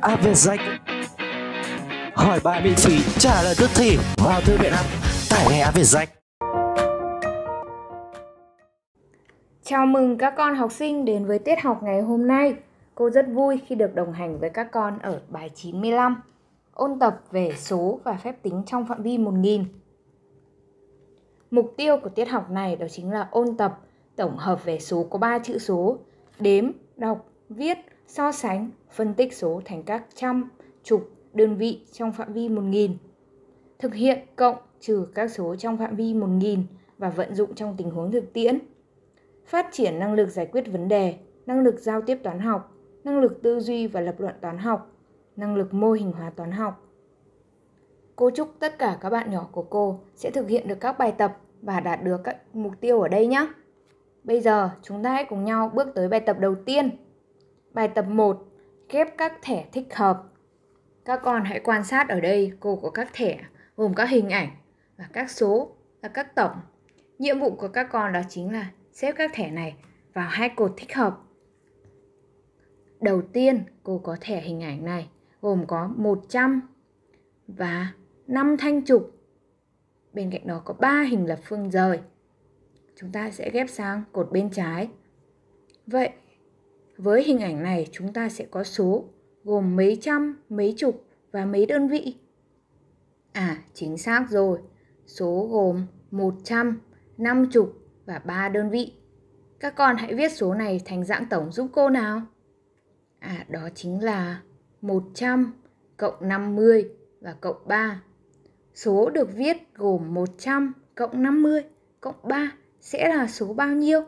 Áp Việt Danh Hỏi bài miễn phí, trả lời tức thì vào thư viện app, tải ngay Áp Việt Danh Chào mừng các con học sinh đến với tiết học ngày hôm nay. Cô rất vui khi được đồng hành với các con ở bài 95, ôn tập về số và phép tính trong phạm vi 1000. Mục tiêu của tiết học này đó chính là ôn tập tổng hợp về số có 3 chữ số, đếm, đọc, viết so sánh, phân tích số thành các trăm, chục, đơn vị trong phạm vi 1.000, Thực hiện cộng trừ các số trong phạm vi 1.000 và vận dụng trong tình huống thực tiễn. Phát triển năng lực giải quyết vấn đề, năng lực giao tiếp toán học, năng lực tư duy và lập luận toán học, năng lực mô hình hóa toán học. Cô chúc tất cả các bạn nhỏ của cô sẽ thực hiện được các bài tập và đạt được các mục tiêu ở đây nhé. Bây giờ chúng ta hãy cùng nhau bước tới bài tập đầu tiên Bài tập 1. Ghép các thẻ thích hợp. Các con hãy quan sát ở đây cô có các thẻ gồm các hình ảnh và các số và các tổng. Nhiệm vụ của các con đó chính là xếp các thẻ này vào hai cột thích hợp. Đầu tiên cô có thẻ hình ảnh này gồm có 100 và 5 thanh trục. Bên cạnh đó có 3 hình lập phương rời. Chúng ta sẽ ghép sang cột bên trái. Vậy với hình ảnh này chúng ta sẽ có số gồm mấy trăm, mấy chục và mấy đơn vị. À, chính xác rồi. Số gồm 100, 50 và 3 đơn vị. Các con hãy viết số này thành dạng tổng giúp cô nào. À, đó chính là 100 cộng 50 và cộng 3. Số được viết gồm 100 cộng 50 cộng 3 sẽ là số bao nhiêu?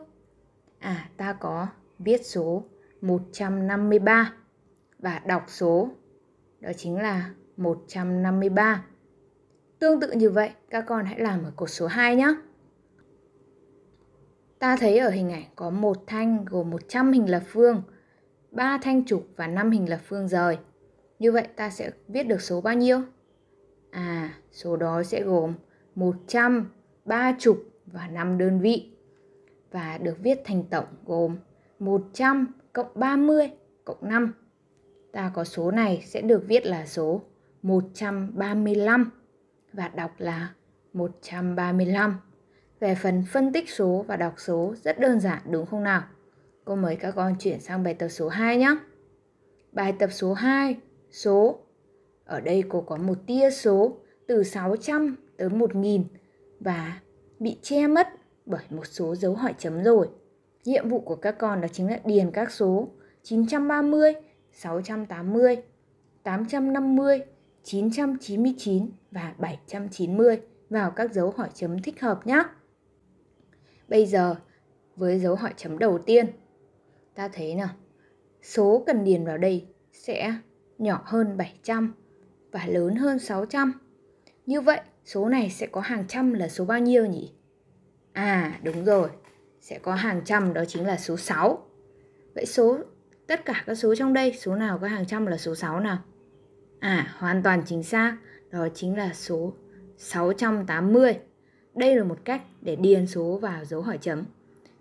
À, ta có biết số 153 và đọc số đó chính là 153. Tương tự như vậy, các con hãy làm ở cột số 2 nhé. Ta thấy ở hình ảnh có một thanh gồm 100 hình lập phương, 3 thanh trục và 5 hình lập phương rời. Như vậy ta sẽ viết được số bao nhiêu? À, số đó sẽ gồm 100, 3 chục và 5 đơn vị. Và được viết thành tổng gồm 100, cộng 30 cộng 5. Ta có số này sẽ được viết là số 135 và đọc là 135. Về phần phân tích số và đọc số rất đơn giản đúng không nào? Cô mời các con chuyển sang bài tập số 2 nhé. Bài tập số 2, số. Ở đây cô có một tia số từ 600 tới 1000 và bị che mất bởi một số dấu hỏi chấm rồi. Nhiệm vụ của các con đó chính là điền các số 930, 680, 850, 999 và 790 vào các dấu hỏi chấm thích hợp nhé. Bây giờ với dấu hỏi chấm đầu tiên, ta thấy nào, số cần điền vào đây sẽ nhỏ hơn 700 và lớn hơn 600. Như vậy, số này sẽ có hàng trăm là số bao nhiêu nhỉ? À, đúng rồi, sẽ có hàng trăm đó chính là số 6. Vậy số tất cả các số trong đây số nào có hàng trăm là số 6 nào? À hoàn toàn chính xác, đó chính là số 680. Đây là một cách để điền số vào dấu hỏi chấm.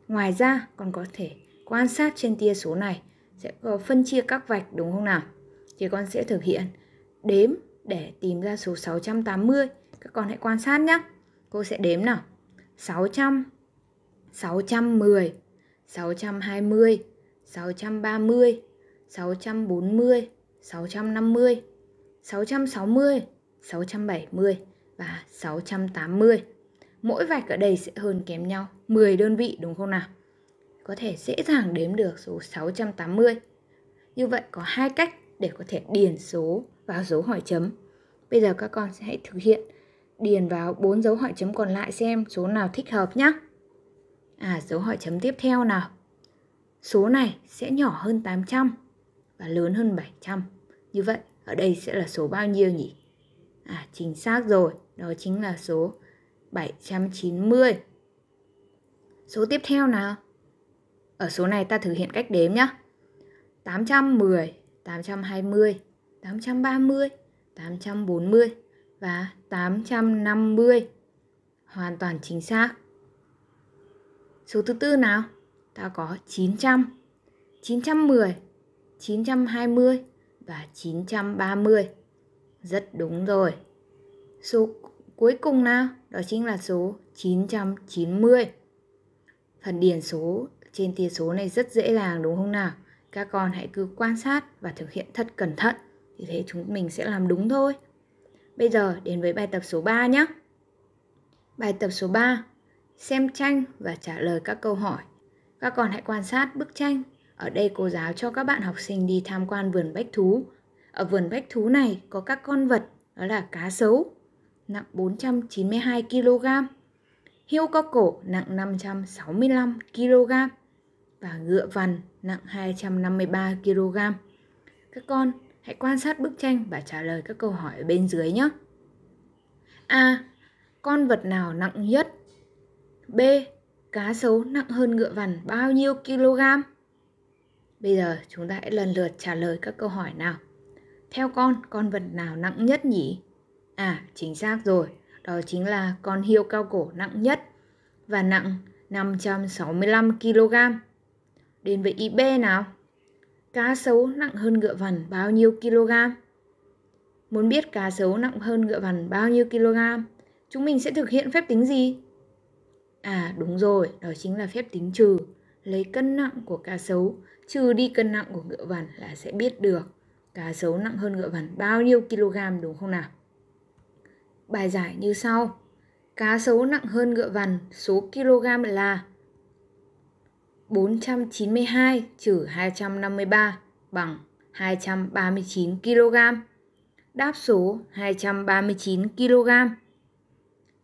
Ngoài ra còn có thể quan sát trên tia số này sẽ có phân chia các vạch đúng không nào? Thì con sẽ thực hiện đếm để tìm ra số 680. Các con hãy quan sát nhé. Cô sẽ đếm nào. 600 610, 620, 630, 640, 650, 660, 670 và 680. Mỗi vạch ở đây sẽ hơn kém nhau 10 đơn vị đúng không nào? Có thể dễ dàng đếm được số 680. Như vậy có hai cách để có thể điền số vào dấu hỏi chấm. Bây giờ các con sẽ hãy thực hiện điền vào bốn dấu hỏi chấm còn lại xem số nào thích hợp nhé. À dấu hỏi chấm tiếp theo nào. Số này sẽ nhỏ hơn 800 và lớn hơn 700. Như vậy ở đây sẽ là số bao nhiêu nhỉ? À chính xác rồi, đó chính là số 790. Số tiếp theo nào. Ở số này ta thực hiện cách đếm nhé. 810, 820, 830, 840 và 850. Hoàn toàn chính xác. Số thứ tư nào? Ta có 900, 910, 920 và 930. Rất đúng rồi. Số cuối cùng nào? Đó chính là số 990. Phần điền số trên tia số này rất dễ làm đúng không nào? Các con hãy cứ quan sát và thực hiện thật cẩn thận. Thì thế chúng mình sẽ làm đúng thôi. Bây giờ đến với bài tập số 3 nhé. Bài tập số 3 xem tranh và trả lời các câu hỏi. Các con hãy quan sát bức tranh. Ở đây cô giáo cho các bạn học sinh đi tham quan vườn bách thú. Ở vườn bách thú này có các con vật, đó là cá sấu, nặng 492 kg, hươu có cổ nặng 565 kg và ngựa vằn nặng 253 kg. Các con hãy quan sát bức tranh và trả lời các câu hỏi ở bên dưới nhé. A. Con vật nào nặng nhất? B. Cá sấu nặng hơn ngựa vằn bao nhiêu kg? Bây giờ chúng ta hãy lần lượt trả lời các câu hỏi nào. Theo con, con vật nào nặng nhất nhỉ? À, chính xác rồi. Đó chính là con hiêu cao cổ nặng nhất và nặng 565 kg. Đến với ý B nào. Cá sấu nặng hơn ngựa vằn bao nhiêu kg? Muốn biết cá sấu nặng hơn ngựa vằn bao nhiêu kg? Chúng mình sẽ thực hiện phép tính gì? À đúng rồi, đó chính là phép tính trừ. Lấy cân nặng của cá sấu, trừ đi cân nặng của ngựa vằn là sẽ biết được cá sấu nặng hơn ngựa vằn bao nhiêu kg đúng không nào? Bài giải như sau. Cá sấu nặng hơn ngựa vằn số kg là 492 trừ 253 bằng 239 kg. Đáp số 239 kg.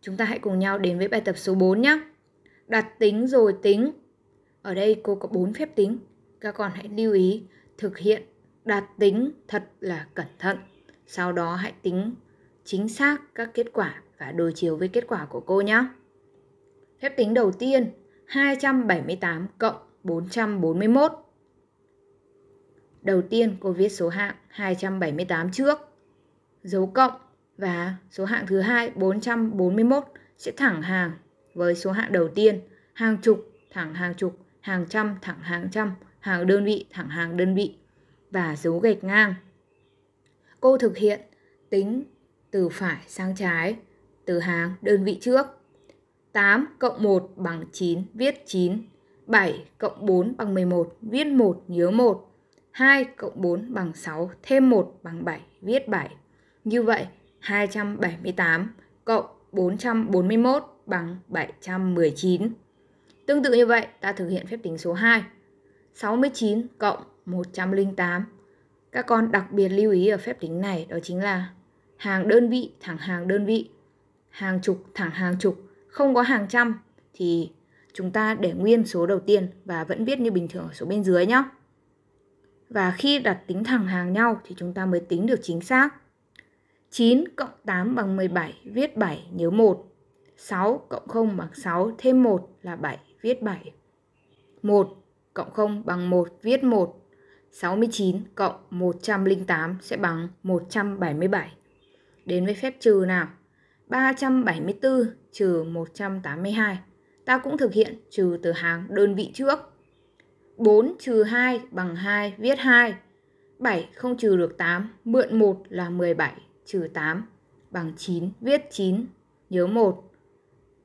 Chúng ta hãy cùng nhau đến với bài tập số 4 nhé đặt tính rồi tính. Ở đây cô có 4 phép tính. Các con hãy lưu ý thực hiện đặt tính thật là cẩn thận. Sau đó hãy tính chính xác các kết quả và đối chiếu với kết quả của cô nhé. Phép tính đầu tiên 278 cộng 441. Đầu tiên cô viết số hạng 278 trước, dấu cộng và số hạng thứ hai 441 sẽ thẳng hàng với số hạng đầu tiên, hàng chục thẳng hàng chục, hàng trăm thẳng hàng trăm, hàng đơn vị thẳng hàng đơn vị và dấu gạch ngang. Cô thực hiện tính từ phải sang trái, từ hàng đơn vị trước. 8 cộng 1 bằng 9, viết 9. 7 cộng 4 bằng 11, viết 1, nhớ 1. 2 cộng 4 bằng 6, thêm 1 bằng 7, viết 7. Như vậy, 278 cộng 441 bằng 719. Tương tự như vậy, ta thực hiện phép tính số 2. 69 cộng 108. Các con đặc biệt lưu ý ở phép tính này đó chính là hàng đơn vị thẳng hàng đơn vị, hàng chục thẳng hàng chục, không có hàng trăm thì chúng ta để nguyên số đầu tiên và vẫn viết như bình thường ở số bên dưới nhé. Và khi đặt tính thẳng hàng nhau thì chúng ta mới tính được chính xác. 9 cộng 8 bằng 17, viết 7 nhớ 1. 6 cộng 0 bằng 6 thêm 1 là 7, viết 7. 1 cộng 0 bằng 1, viết 1. 69 cộng 108 sẽ bằng 177. Đến với phép trừ nào. 374 trừ 182. Ta cũng thực hiện trừ từ hàng đơn vị trước. 4 trừ 2 bằng 2, viết 2. 7 không trừ được 8, mượn 1 là 17, trừ 8 bằng 9, viết 9, nhớ 1.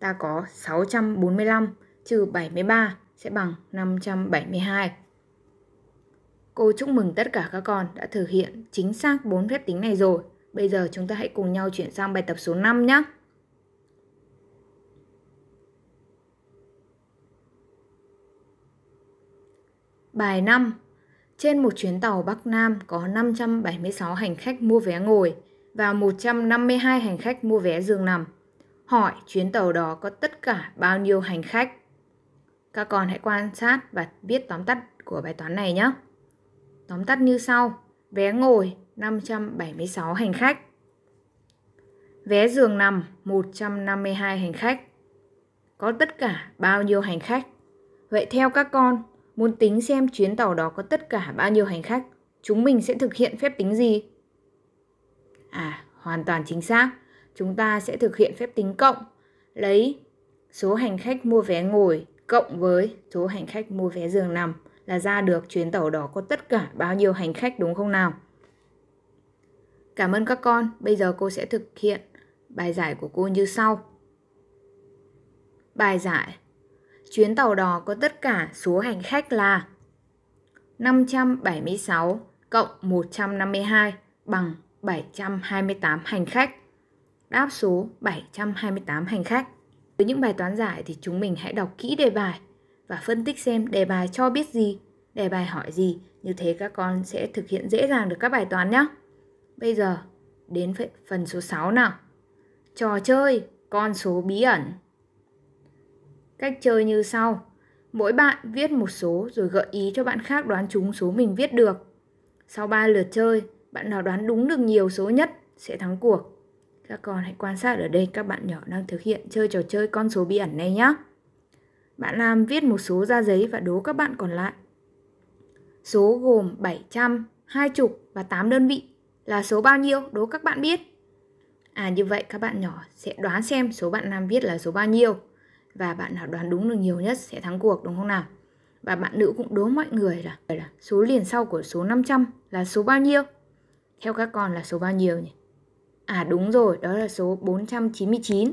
ta có 645 trừ 73 sẽ bằng 572. Cô chúc mừng tất cả các con đã thực hiện chính xác 4 phép tính này rồi. Bây giờ chúng ta hãy cùng nhau chuyển sang bài tập số 5 nhé. Bài 5. Trên một chuyến tàu Bắc Nam có 576 hành khách mua vé ngồi và 152 hành khách mua vé giường nằm hỏi chuyến tàu đó có tất cả bao nhiêu hành khách. Các con hãy quan sát và biết tóm tắt của bài toán này nhé. Tóm tắt như sau. Vé ngồi 576 hành khách. Vé giường nằm 152 hành khách. Có tất cả bao nhiêu hành khách? Vậy theo các con, muốn tính xem chuyến tàu đó có tất cả bao nhiêu hành khách, chúng mình sẽ thực hiện phép tính gì? À, hoàn toàn chính xác chúng ta sẽ thực hiện phép tính cộng, lấy số hành khách mua vé ngồi cộng với số hành khách mua vé giường nằm là ra được chuyến tàu đó có tất cả bao nhiêu hành khách đúng không nào? Cảm ơn các con, bây giờ cô sẽ thực hiện bài giải của cô như sau. Bài giải Chuyến tàu đò có tất cả số hành khách là 576 cộng 152 bằng 728 hành khách đáp số 728 hành khách. Với những bài toán giải thì chúng mình hãy đọc kỹ đề bài và phân tích xem đề bài cho biết gì, đề bài hỏi gì, như thế các con sẽ thực hiện dễ dàng được các bài toán nhé. Bây giờ đến phần số 6 nào. Trò chơi con số bí ẩn. Cách chơi như sau. Mỗi bạn viết một số rồi gợi ý cho bạn khác đoán trúng số mình viết được. Sau 3 lượt chơi, bạn nào đoán đúng được nhiều số nhất sẽ thắng cuộc. Các con hãy quan sát ở đây các bạn nhỏ đang thực hiện chơi trò chơi con số bí ẩn này nhé. Bạn làm viết một số ra giấy và đố các bạn còn lại. Số gồm 700, hai chục và 8 đơn vị là số bao nhiêu đố các bạn biết. À như vậy các bạn nhỏ sẽ đoán xem số bạn nam viết là số bao nhiêu và bạn nào đoán đúng được nhiều nhất sẽ thắng cuộc đúng không nào? Và bạn nữ cũng đố mọi người là, là số liền sau của số 500 là số bao nhiêu? Theo các con là số bao nhiêu nhỉ? À đúng rồi, đó là số 499.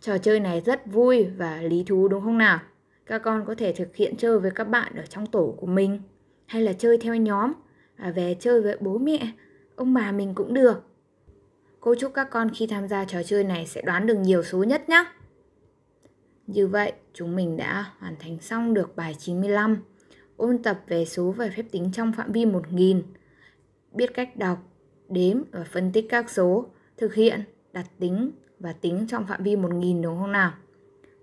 Trò chơi này rất vui và lý thú đúng không nào? Các con có thể thực hiện chơi với các bạn ở trong tổ của mình hay là chơi theo nhóm và về chơi với bố mẹ, ông bà mình cũng được. Cô chúc các con khi tham gia trò chơi này sẽ đoán được nhiều số nhất nhé. Như vậy, chúng mình đã hoàn thành xong được bài 95, ôn tập về số và phép tính trong phạm vi 1000, biết cách đọc, đếm và phân tích các số, thực hiện, đặt tính và tính trong phạm vi 1.000 đúng không nào?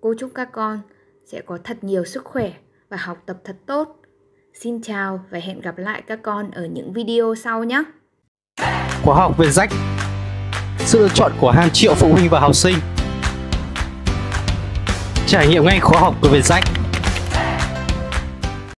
Cô chúc các con sẽ có thật nhiều sức khỏe và học tập thật tốt. Xin chào và hẹn gặp lại các con ở những video sau nhé. Khóa học về rách Sự lựa chọn của hàng triệu phụ huynh và học sinh Trải nghiệm ngay khóa học của Việt Rách